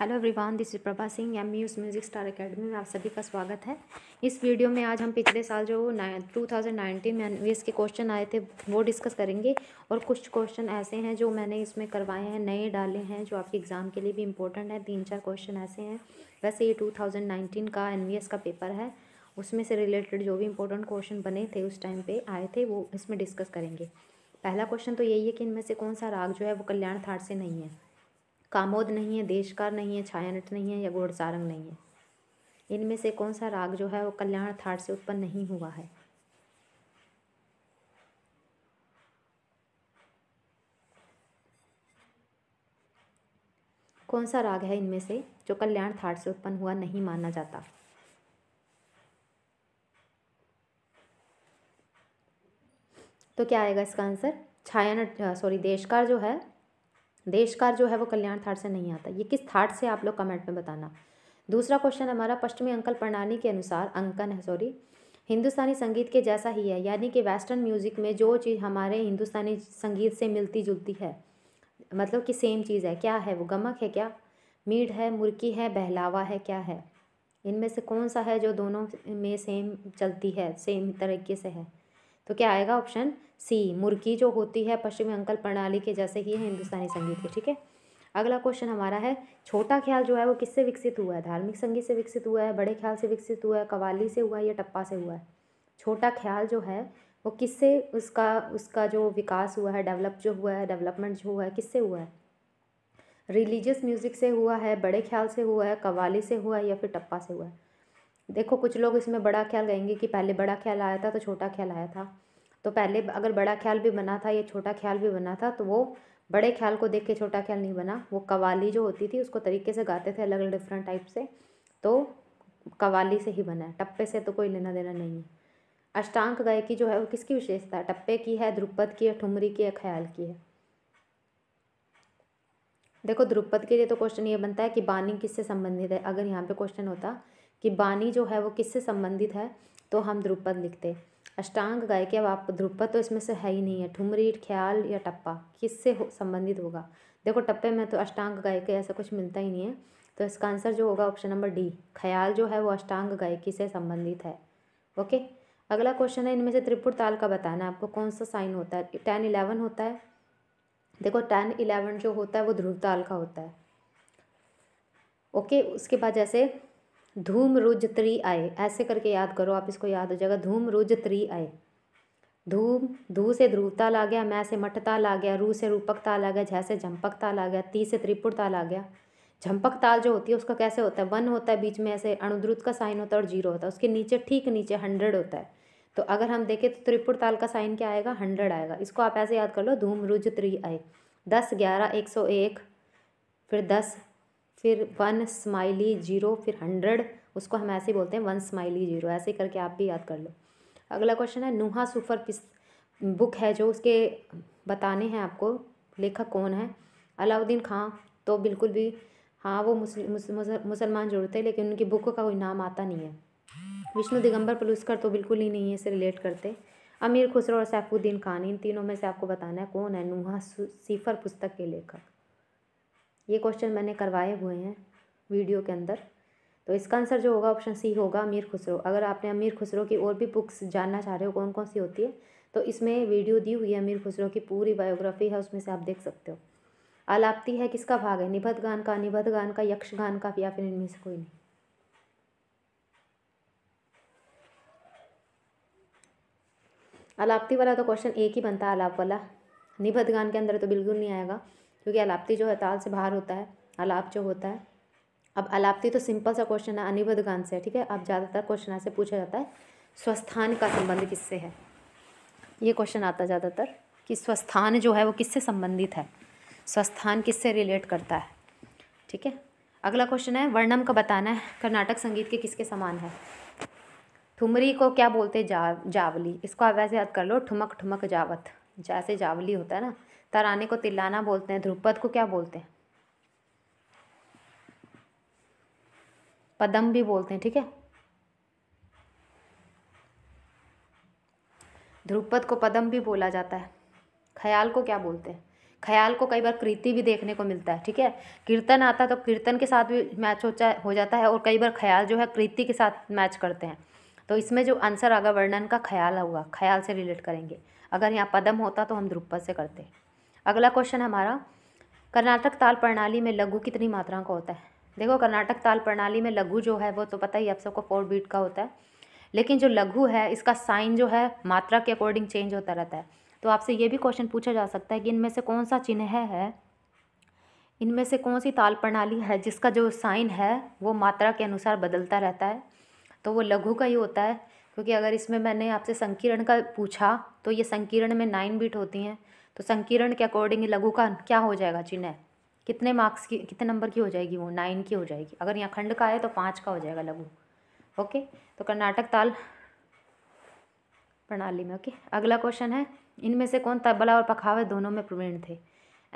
hello everyone this is Prabha Singh एम यूस music star academy में आप सभी का स्वागत है इस वीडियो में आज हम पिछले साल जो टू थाउजेंड नाइन्टीन में एन के क्वेश्चन आए थे वो डिस्कस करेंगे और कुछ क्वेश्चन ऐसे हैं जो मैंने इसमें करवाए हैं नए डाले हैं जो आपके एग्ज़ाम के लिए भी इंपॉर्टेंट है तीन चार क्वेश्चन ऐसे हैं वैसे ये टू का एन का पेपर है उसमें से रिलेटेड जो भी इंपॉर्टेंट क्वेश्चन बने थे उस टाइम पर आए थे वो इसमें डिस्कस करेंगे पहला क्वेश्चन तो यही है कि इनमें से कौन सा राग जो है वो कल्याण थाट से नहीं है कामोद नहीं है देशकार नहीं है छायानट नहीं है या घोड़सारंग नहीं है इनमें से कौन सा राग जो है वो कल्याण थाट से उत्पन्न नहीं हुआ है कौन सा राग है इनमें से जो कल्याण थाट से उत्पन्न हुआ नहीं माना जाता तो क्या आएगा इसका आंसर छायानट सॉरी देशकार जो है देशकार जो है वो कल्याण थाट से नहीं आता ये किस थाट से आप लोग कमेंट में बताना दूसरा क्वेश्चन हमारा पश्चिमी अंकल प्रणाली के अनुसार अंकन है सॉरी हिंदुस्तानी संगीत के जैसा ही है यानी कि वेस्टर्न म्यूज़िक में जो चीज़ हमारे हिंदुस्तानी संगीत से मिलती जुलती है मतलब कि सेम चीज़ है क्या है वो गमक है क्या मीट है मुर्की है बहलावा है क्या है इनमें से कौन सा है जो दोनों में सेम चलती है सेम तरीके से है तो क्या आएगा ऑप्शन सी मुर्गी जो होती है पश्चिमी अंकल प्रणाली के जैसे ही है हिंदुस्तानी संगीत के ठीक है अगला क्वेश्चन हमारा है छोटा ख्याल जो है वो किससे विकसित हुआ है धार्मिक संगीत से विकसित हुआ है बड़े ख्याल से विकसित हुआ है कवाली से हुआ है या टप्पा से हुआ है छोटा ख्याल जो है वो किससे उसका उसका जो विकास हुआ है डेवलप जो हुआ है डेवलपमेंट जो हुआ है किससे हुआ है रिलीजियस म्यूज़िक से हुआ है बड़े ख्याल से हुआ है कवाली से हुआ है या फिर टप्पा से हुआ है देखो कुछ लोग इसमें बड़ा ख्याल कहेंगे कि पहले बड़ा ख्याल आया था तो छोटा ख्याल आया था तो पहले अगर बड़ा ख्याल भी बना था या छोटा ख्याल भी बना था तो वो बड़े ख्याल को देख के छोटा ख्याल नहीं बना वो कवाली जो होती थी उसको तरीके से गाते थे अलग अलग डिफरेंट टाइप से तो कवाली से ही बना है टप्पे से तो कोई लेना देना नहीं है अष्टांग गायकी जो है वो किसकी विशेषता है टप्पे की है ध्रुपद की है ठुमरी की है ख्याल की है देखो ध्रुपद के लिए तो क्वेश्चन ये बनता है कि बानी किससे संबंधित है अगर यहाँ पे क्वेश्चन होता कि बानी जो है वो किससे संबंधित है तो हम ध्रुपद लिखते अष्टांग गाय के अब आप ध्रुपद तो इसमें से है ही नहीं है ठुमरी ख्याल या टप्पा किससे हो, संबंधित होगा देखो टप्पे में तो अष्टांग गाय के ऐसा कुछ मिलता ही नहीं है तो इसका आंसर जो होगा ऑप्शन नंबर डी ख्याल जो है वो अष्टांग गायकी से संबंधित है ओके अगला क्वेश्चन है इनमें से त्रिपुर ताल का बताना है आपको कौन सा साइन होता है टेन इलेवन होता है देखो टेन इलेवन जो होता है वो ध्रुव ताल का होता है ओके उसके बाद जैसे धूम रुज त्री आए ऐसे करके याद करो आप इसको याद हो जाएगा धूम रुज त्री आए धूम धू से ताल आ गया मैं से ताल आ गया रू से रूपक ताल आ गया जैसे झंपक ताल आ गया ती से त्रिपुर ताल आ गया झंपक ताल जो होती है उसका कैसे होता है वन होता है बीच में ऐसे अणुद्रुत का साइन होता है और जीरो होता है उसके नीचे ठीक नीचे हंड्रेड होता है तो अगर हम देखें तो त्रिपुर ताल का साइन क्या आएगा हंड्रेड आएगा इसको आप ऐसे याद कर लो धूम रुज त्री आए दस ग्यारह एक सौ एक फिर दस फिर वन स्माइली जीरो फिर हंड्रेड उसको हम ऐसे ही बोलते हैं वन स्माइली जीरो ऐसे करके आप भी याद कर लो अगला क्वेश्चन है नुहा सुफर पिस बुक है जो उसके बताने हैं आपको लेखक कौन है अलाउद्दीन खां तो बिल्कुल भी हाँ वो मुसलमान जरूर थे लेकिन उनकी बुक का कोई नाम आता नहीं है विष्णु दिगंबर पुलुस्कर तो बिल्कुल ही नहीं है इसे रिलेट करते अमीर खुसरो और सैफुद्दीन खान इन तीनों में से आपको बताना है कौन है नुहा सीफर पुस्तक के लेखक ये क्वेश्चन मैंने करवाए हुए हैं वीडियो के अंदर तो इसका आंसर जो होगा ऑप्शन सी होगा अमीर खुसरो अगर आपने अमीर खुसरो की और भी बुक्स जानना चाह रहे हो कौन कौन सी होती है तो इसमें वीडियो दी हुई है अमीर खुसरो की पूरी बायोग्राफी है उसमें से आप देख सकते हो आलापती है किसका भाग है निबद्ध गान का निबद्ध गान का यक्ष गान का या फिर इनमें से कोई नहीं आलाप्ति वाला तो क्वेश्चन एक ही बनता है आलाप वाला निबद्ध गान के अंदर तो बिल्कुल नहीं आएगा क्योंकि अलाप्ति जो है ताल से बाहर होता है अलाप जो होता है अब अलाप्ति तो सिंपल सा क्वेश्चन है अनिबद्ध गान से है ठीक है अब ज़्यादातर क्वेश्चन ऐसे पूछा जाता है स्वस्थान का संबंध किससे है ये क्वेश्चन आता है ज़्यादातर कि स्वस्थान जो है वो किससे संबंधित है स्वस्थान किससे रिलेट करता है ठीक है अगला क्वेश्चन है वर्णम का बताना है कर्नाटक संगीत के किसके समान है ठुमरी को क्या बोलते हैं जा जावली इसको आप वैसे याद कर लो ठुमक ठुमक जावत जैसे जावली होता है ना तराने को तिल्लाना बोलते हैं ध्रुपद को क्या बोलते हैं पदम भी बोलते हैं ठीक है ध्रुपद को पदम भी बोला जाता है ख्याल को क्या बोलते हैं ख्याल को कई बार कृति भी देखने को मिलता है ठीक है कीर्तन आता है तो कीर्तन के साथ भी मैच हो हो जाता है और कई बार ख्याल जो है कृति के साथ मैच करते हैं तो इसमें जो आंसर आगा वर्णन का ख्याल होगा ख्याल से रिलेट करेंगे अगर यहाँ पदम होता तो हम ध्रुपद से करते हैं अगला क्वेश्चन हमारा कर्नाटक ताल प्रणाली में लघु कितनी मात्रा का होता है देखो कर्नाटक ताल प्रणाली में लघु जो है वो तो पता ही आप सबको फोर बीट का होता है लेकिन जो लघु है इसका साइन जो है मात्रा के अकॉर्डिंग चेंज होता रहता है तो आपसे ये भी क्वेश्चन पूछा जा सकता है कि इनमें से कौन सा चिन्ह है इनमें से कौन सी ताल प्रणाली है जिसका जो साइन है वो मात्रा के अनुसार बदलता रहता है तो वो लघु का ही होता है क्योंकि अगर इसमें मैंने आपसे संकीर्ण का पूछा तो ये संकीर्ण में नाइन बीट होती हैं तो संकीर्ण के अकॉर्डिंग का क्या हो जाएगा चिन्ह कितने मार्क्स की कितने नंबर की हो जाएगी वो नाइन की हो जाएगी अगर यहाँ खंड का है तो पाँच का हो जाएगा लघु ओके तो कर्नाटक ताल प्रणाली में ओके अगला क्वेश्चन है इनमें से कौन तबला और पखावे दोनों में प्रवीण थे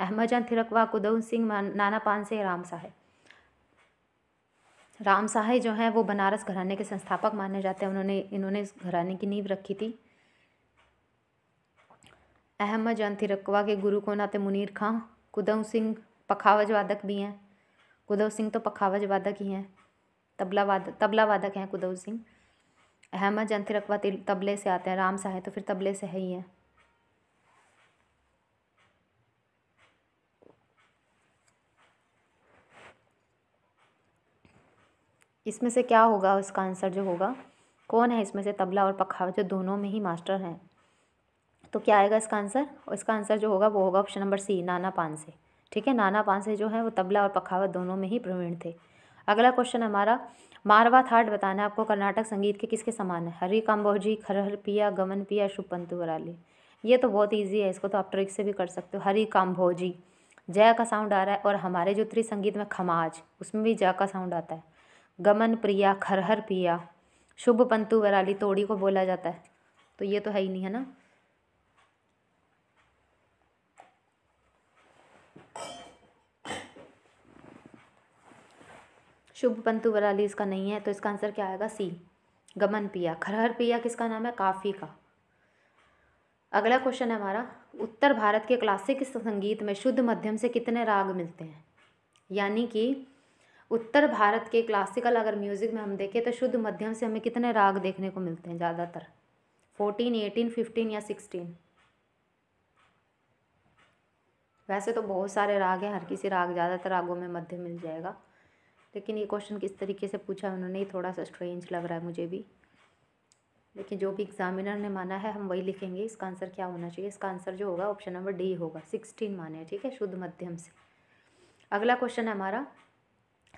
अहमदजान थिरकवा कुदउन सिंह नाना पान से राम साहे राम साहे जो हैं वो बनारस घराने के संस्थापक माने जाते हैं उन्होंने इन्होंने इस घराने की नींव रखी थी अहमद जान रकवा के गुरु कौन आते मुनीर खां कुदम सिंह पखावज वादक भी हैं कुदम सिंह तो पखावज वादक ही हैं तबला वादक तबला वादक हैं कुदम सिंह अहमद जान रकवा तबले से आते हैं राम साहे तो फिर तबले से है ही हैं इसमें से क्या होगा इसका आंसर जो होगा कौन है इसमें से तबला और पखावज जो दोनों में ही मास्टर हैं तो क्या आएगा इसका आंसर और इसका आंसर जो होगा वो होगा ऑप्शन नंबर सी नाना पानसे ठीक है नाना पान से जो है वो तबला और पखावत दोनों में ही प्रवीण थे अगला क्वेश्चन हमारा मारवा थाट बताना है आपको कर्नाटक संगीत के किसके समान है हरी काम्बोजी खरहर पिया गमन पिया पंतु वराली ये तो बहुत ईजी है इसको तो आप ट्रिक से भी कर सकते हो हरी काम्भोजी जय का साउंड आ रहा है और हमारे जो त्रि संगीत में खमाज उसमें भी जय का साउंड आता है गमन प्रिया खरहर पिया शुभ पंतु वराली तोड़ी को बोला जाता है तो ये तो है ही नहीं है ना शुभ पंतु वराली इसका नहीं है तो इसका आंसर क्या आएगा सी गमन पिया खरहर पिया किसका नाम है काफ़ी का अगला क्वेश्चन है हमारा उत्तर भारत के क्लासिक संगीत में शुद्ध मध्यम से कितने राग मिलते हैं यानी कि उत्तर भारत के क्लासिकल अगर म्यूज़िक में हम देखें तो शुद्ध मध्यम से हमें कितने राग देखने को मिलते हैं ज़्यादातर फोर्टीन एटीन फिफ्टीन या सिक्सटीन वैसे तो बहुत सारे राग हैं हर किसी राग ज़्यादातर रागों में मध्य मिल जाएगा लेकिन ये क्वेश्चन किस तरीके से पूछा है उन्होंने थोड़ा सा स्ट्रेंज लग रहा है मुझे भी लेकिन जो भी एग्जामिनर ने माना है हम वही लिखेंगे इसका आंसर क्या होना चाहिए इसका आंसर जो होगा ऑप्शन नंबर डी होगा सिक्सटीन माने ठीक है शुद्ध मध्यम से अगला क्वेश्चन है हमारा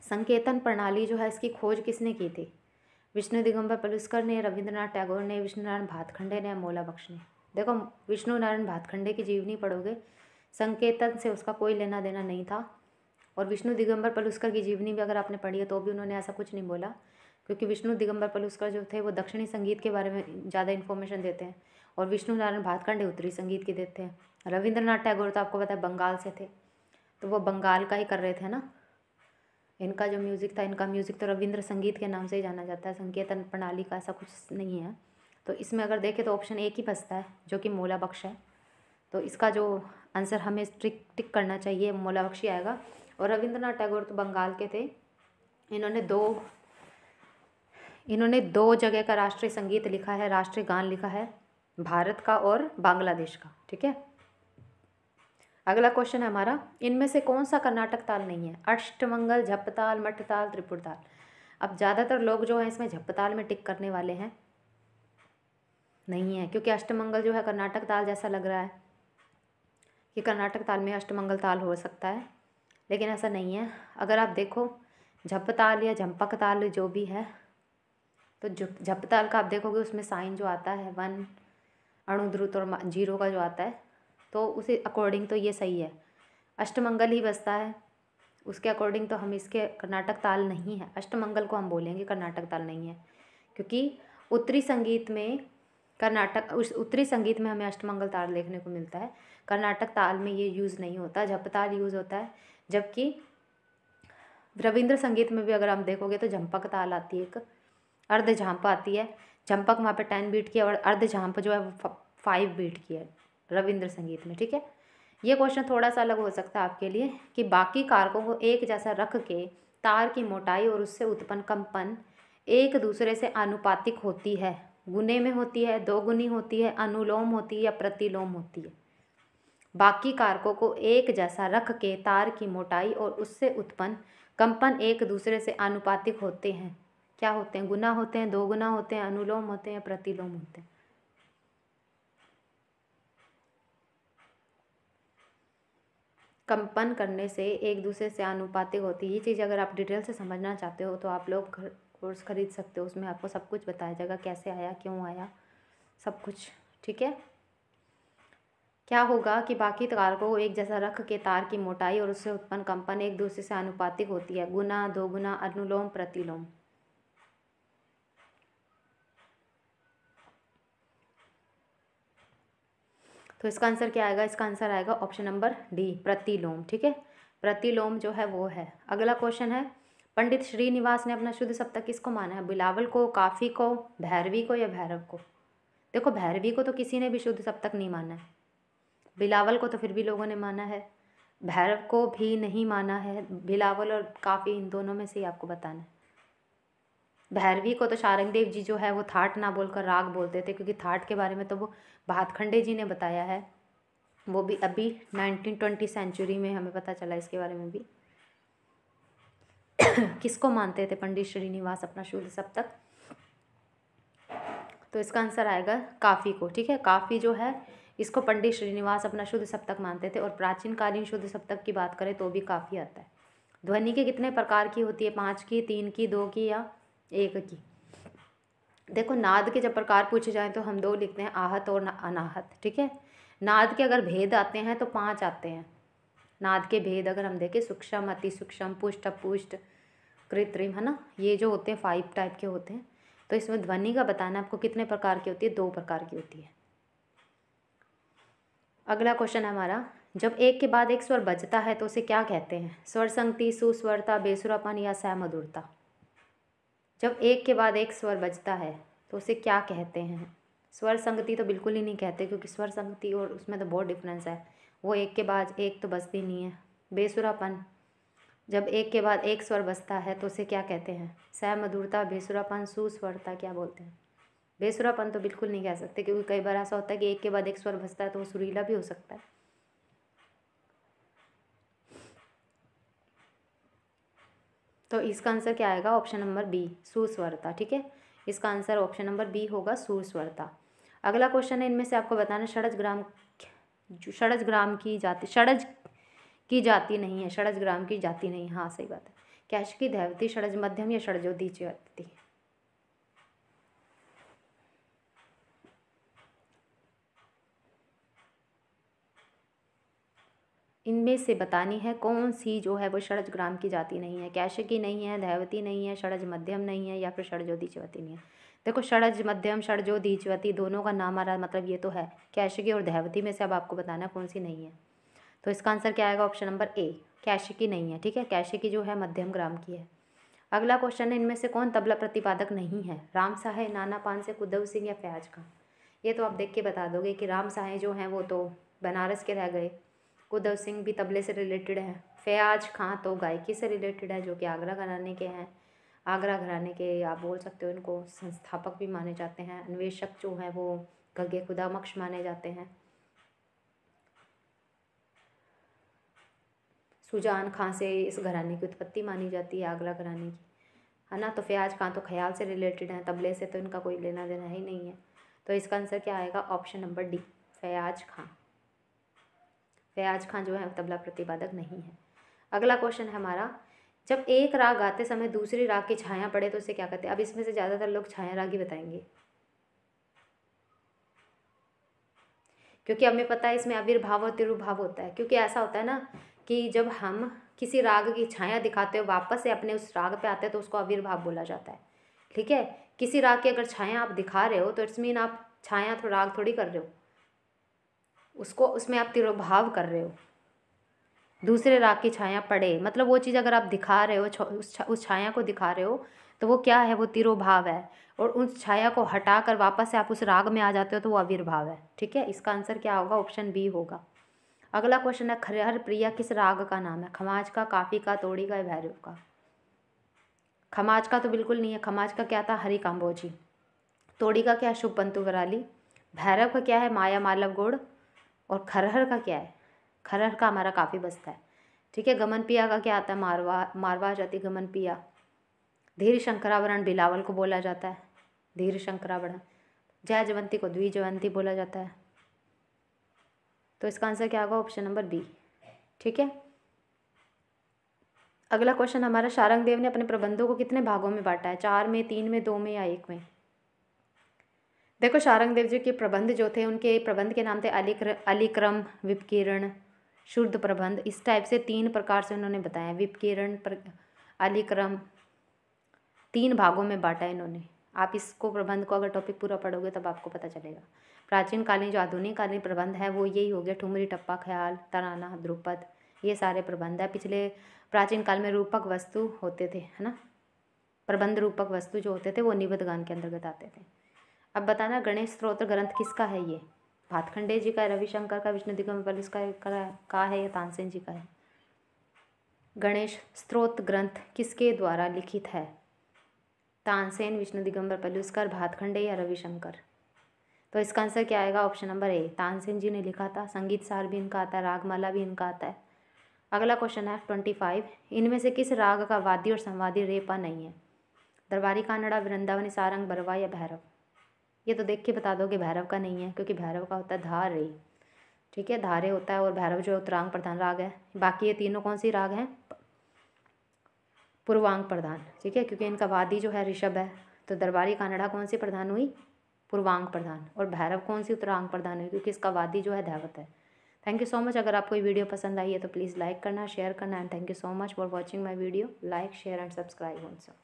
संकेतन प्रणाली जो है इसकी खोज किसने की थी विष्णु दिगंबर पलुस्कर ने रविंद्रनाथ टैगोर ने विष्णु नारायण भातखंडे ने मोला बख्श ने देखो विष्णु नारायण भातखंडे की जीवनी पढ़ोगे संकेतन से उसका कोई लेना देना नहीं था और विष्णु दिगंबर पलुस्कर की जीवनी भी अगर आपने पढ़ी है तो भी उन्होंने ऐसा कुछ नहीं बोला क्योंकि विष्णु दिगंबर पलुस्कर जो थे वो दक्षिणी संगीत के बारे में ज़्यादा इन्फॉर्मेशन देते हैं और विष्णु नारायण भातखंडे उत्तरी संगीत के देते हैं रविंद्रनाथ टैगोर तो आपको पता है बंगाल से थे तो वो बंगाल का ही कर रहे थे ना इनका जो म्यूज़िक था इनका म्यूज़िक तो रविंद्र संगीत के नाम से ही जाना जाता है संकेतन प्रणाली का ऐसा कुछ नहीं है तो इसमें अगर देखें तो ऑप्शन एक ही बचता है जो कि मोला बख्श है तो इसका जो आंसर हमें स्ट्रिक टिक करना चाहिए मोला ही आएगा और रविंद्रनाथ टैगोर तो बंगाल के थे इन्होंने दो इन्होंने दो जगह का राष्ट्रीय संगीत लिखा है राष्ट्रीय गान लिखा है भारत का और बांग्लादेश का ठीक है अगला क्वेश्चन है हमारा इनमें से कौन सा कर्नाटक ताल नहीं है अष्टमंगल झपताल मठताल त्रिपुर ताल अब ज़्यादातर लोग जो हैं इसमें झपताल में टिक करने वाले हैं नहीं है क्योंकि अष्टमंगल जो है कर्नाटक ताल जैसा लग रहा है कि कर्नाटक ताल में अष्टमंगल ताल हो सकता है लेकिन ऐसा नहीं है अगर आप देखो झप ताल या झंपक ताल जो भी है तो झप ताल का आप देखोगे उसमें साइन जो आता है वन अणुद्रुत और जीरो का जो आता है तो उसी अकॉर्डिंग तो ये सही है अष्टमंगल ही बसता है उसके अकॉर्डिंग तो हम इसके कर्नाटक ताल नहीं है अष्टमंगल को हम बोलेंगे कर्नाटक ताल नहीं है क्योंकि उत्तरी संगीत में कर्नाटक उस उत्तरी संगीत में हमें अष्टमंगल ताल देखने को मिलता है कर्नाटक ताल में ये यूज़ नहीं होता झपताल यूज़ होता है जबकि रविंद्र संगीत में भी अगर हम देखोगे तो झंपक ताल आती है एक अर्ध झांप आती है झंपक वहाँ पे टेन बीट की और अर्ध झांप जो है वो फाइव बीट की है रविंद्र संगीत में ठीक है ये क्वेश्चन थोड़ा सा अलग हो सकता है आपके लिए कि बाकी कारकों को एक जैसा रख के तार की मोटाई और उससे उत्पन्न कंपन एक दूसरे से आनुपातिक होती है गुने में होती है दोगुनी होती है अनुलोम होती है या प्रतिलोम होती है बाकी कारकों को एक जैसा रख के तार की मोटाई और उससे उत्पन्न कंपन एक दूसरे से आनुपातिक होते हैं क्या होते हैं गुना होते हैं दोगुना होते हैं अनुलोम होते हैं प्रतिलोम होते हैं कंपन करने से एक दूसरे से आनुपातिक होती है ये चीज़ अगर आप डिटेल से समझना चाहते हो तो आप लोग घर कोर्स ख़रीद सकते हो उसमें आपको सब कुछ बताया जाएगा कैसे आया क्यों आया सब कुछ ठीक है क्या होगा कि बाकी कारकों को एक जैसा रख के तार की मोटाई और उससे उत्पन्न कंपन एक दूसरे से अनुपातिक होती है गुना दोगुना अनुलोम प्रतिलोम तो इसका आंसर क्या आएगा इसका आंसर आएगा ऑप्शन नंबर डी प्रतिलोम ठीक है प्रतिलोम जो है वो है अगला क्वेश्चन है पंडित श्रीनिवास ने अपना शुद्ध सप्तक किसको माना है बिलावल को काफ़ी को भैरवी को या भैरव को देखो भैरवी को तो किसी ने भी शुद्ध सप्तक नहीं माना है बिलावल को तो फिर भी लोगों ने माना है भैरव को भी नहीं माना है बिलावल और काफ़ी इन दोनों में से ही आपको बताना है भैरवी को तो शारंगदेव जी जो है वो थाट ना बोलकर राग बोलते थे क्योंकि थाट के बारे में तो वो भातखंडे जी ने बताया है वो भी अभी नाइनटीन ट्वेंटी सेंचुरी में हमें पता चला इसके बारे में भी किसको मानते थे पंडित श्रीनिवास अपना शूल सप्तक तो इसका आंसर आएगा काफ़ी को ठीक है काफ़ी जो है इसको पंडित श्रीनिवास अपना शुद्ध सप्तक मानते थे और प्राचीन कालीन शुद्ध सप्तक की बात करें तो भी काफ़ी आता है ध्वनि के कितने प्रकार की होती है पाँच की तीन की दो की या एक की देखो नाद के जब प्रकार पूछे जाएँ तो हम दो लिखते हैं आहत और अनाहत ठीक है नाद के अगर भेद आते हैं तो पाँच आते हैं नाद के भेद अगर हम देखें सूक्ष्म अति सूक्ष्म पुष्ट अपुष्ट कृत्रिम है ना ये जो होते हैं फाइव टाइप के होते हैं तो इसमें ध्वनि का बताना आपको कितने प्रकार की होती है दो प्रकार की होती है अगला क्वेश्चन है हमारा जब एक के बाद एक स्वर बजता है तो उसे क्या कहते हैं स्वर संगति सुस्वरता बेसुरापन या सहमधुरता जब एक के बाद एक स्वर बजता है तो उसे क्या कहते हैं स्वर संगति तो बिल्कुल ही नहीं कहते क्योंकि स्वर संगति और उसमें तो बहुत डिफरेंस है वो एक के बाद एक तो बसती नहीं है बेसुरापन जब एक के बाद एक स्वर बसता है तो उसे क्या कहते हैं सह मधुरता बेसुरापन सुस्वरता क्या बोलते हैं बेसुरापन तो बिल्कुल नहीं कह सकते क्योंकि कई बार ऐसा होता है कि एक के बाद एक स्वर बसता है तो वो सुरीला भी हो सकता है तो इसका आंसर क्या आएगा ऑप्शन नंबर बी सुस्वरता ठीक है इसका आंसर ऑप्शन नंबर बी होगा सुस्वरता अगला क्वेश्चन है इनमें से आपको बताना षड़ज ग्राम जो षड़ज ग्राम की जाति षड़ज की जाति नहीं है षड़ज ग्राम की जाति नहीं हाँ सही बात है कैश की धैवती षड़ज मध्यम या षड़जोदी जाति इनमें से बतानी है कौन सी जो है वो षड़ज ग्राम की जाति नहीं है कैश की नहीं है धैवती नहीं है षड़ज मध्यम नहीं है या फिर षड़जोदी जाति नहीं है देखो षड़ज मध्यम षड़जो दीजवती दोनों का नाम आ रहा मतलब ये तो है कैशिकी और दहवती में से अब आपको बताना कौन सी नहीं है तो इसका आंसर क्या आएगा ऑप्शन नंबर ए कैशिकी नहीं है ठीक है कैशिकी जो है मध्यम ग्राम की है अगला क्वेश्चन है इनमें से कौन तबला प्रतिपादक नहीं है राम साहे नाना पान से कुदव सिंह या फयाज खां ये तो आप देख के बता दोगे कि राम साहे जो हैं वो तो बनारस के रह गए कुदव सिंह भी तबले से रिलेटेड हैं फयाज खां तो गायकी से रिलेटेड है जो कि आगरा घराने के हैं आगरा घराने के आप बोल सकते हो इनको संस्थापक भी माने जाते हैं अन्वेषक जो हैं वो गगे खुदामक्ष माने जाते हैं सुजान खां से इस घराने की उत्पत्ति मानी जाती है आगरा घराने की है ना तो फयाज खां तो ख्याल से रिलेटेड हैं तबले से तो इनका कोई लेना देना ही नहीं है तो इसका आंसर क्या आएगा option number D Fayaz Khan Fayaz Khan जो है तबला प्रतिपादक नहीं है अगला क्वेश्चन है हमारा जब एक राग गाते समय दूसरी राग की छाया पड़े तो उसे क्या कहते हैं अब इसमें से ज़्यादातर लोग छाया राग ही बताएंगे क्योंकि हमें पता है इसमें आविर्भाव और तिरुभाव होता है क्योंकि ऐसा होता है ना कि जब हम किसी राग की छाया दिखाते हो वापस से अपने उस राग पे आते हैं तो उसको आविर्भाव बोला जाता है ठीक है किसी राग की अगर छाया आप दिखा रहे हो तो इट्स मीन आप छाया थोड़ा राग थोड़ी कर रहे हो उसको उसमें आप तिरुभाव कर रहे हो दूसरे राग की छाया पड़े मतलब वो चीज़ अगर आप दिखा रहे हो उस छा, उस छाया को दिखा रहे हो तो वो क्या है वो तिरोभाव है और उस छाया को हटा कर वापस से आप उस राग में आ जाते हो तो वो आविर्भाव है ठीक है इसका आंसर क्या होगा ऑप्शन बी होगा अगला क्वेश्चन है खरहर प्रिया किस राग का नाम है खमाज का काफ़ी का तोड़ी का भैरव का खमाज का तो बिल्कुल नहीं है खमाज का क्या था हरी काम्बोजी तोड़ी का क्या है शुभ पंतु वराली भैरव का क्या है माया मालव गोड़ और खरहर का क्या है खरर का हमारा काफ़ी बसता है ठीक है गमन पिया का क्या आता है मारवा मारवा आ जाती गमन पिया धीर शंकरावरण बिलावल को बोला जाता है धीर शंकरावरण जय जवंती को द्विजयवंती बोला जाता है तो इसका आंसर क्या होगा ऑप्शन नंबर बी ठीक है अगला क्वेश्चन हमारा शारंग देव ने अपने प्रबंधों को कितने भागों में बांटा है चार में तीन में दो में या एक में देखो शारंग देव जी के प्रबंध जो थे उनके प्रबंध के नाम थे अलिक्र अलिक्रम विपकिरण शुद्ध प्रबंध इस टाइप से तीन प्रकार से उन्होंने बताया विपकिरण अलिक्रम तीन भागों में बांटा है इन्होंने आप इसको प्रबंध को अगर टॉपिक पूरा पढ़ोगे तब आपको पता चलेगा प्राचीन कालीन जो आधुनिक कालीन प्रबंध है वो यही हो गया ठुमरी टप्पा ख्याल तराना द्रुपद ये सारे प्रबंध है पिछले प्राचीन काल में रूपक वस्तु होते थे है ना प्रबंध रूपक वस्तु जो होते थे वो निबद्ध गान के अंतर्गत आते थे अब बताना गणेश स्त्रोत्र ग्रंथ किसका है ये भातखंडे जी का है रविशंकर का विष्णु दिगम्बर इसका का है या तानसेन जी का है गणेश स्त्रोत ग्रंथ किसके द्वारा लिखित है तानसेन विष्णु दिगंबर पलुस्कर भातखंडे या रविशंकर तो इसका आंसर क्या आएगा option number A Tansen ji ने लिखा था संगीत सार भी इनका आता है रागमाला भी इनका आता है अगला क्वेश्चन है ट्वेंटी फाइव इनमें से किस राग का वादी और संवादी रेपा नहीं है दरबारी कानड़ा वृंदावनी सारंग बरवा या भैरव ये तो देख के बता दो कि भैरव का नहीं है क्योंकि भैरव का होता है धारे ठीक है धारे होता है और भैरव जो उत्तरांग प्रधान राग है बाकी ये तीनों कौन सी राग हैं पूर्वांग प्रधान ठीक है क्योंकि इनका वादी जो है ऋषभ है तो दरबारी कानड़ा कौन सी प्रधान हुई पूर्वांग प्रधान और भैरव कौन सी उत्तरांग प्रधान हुई क्योंकि इसका वादी जो है धैवत है थैंक यू सो मच अगर आपको ये वीडियो पसंद आई है तो प्लीज़ लाइक करना शेयर करना and thank you so much for watching my video like share and subscribe also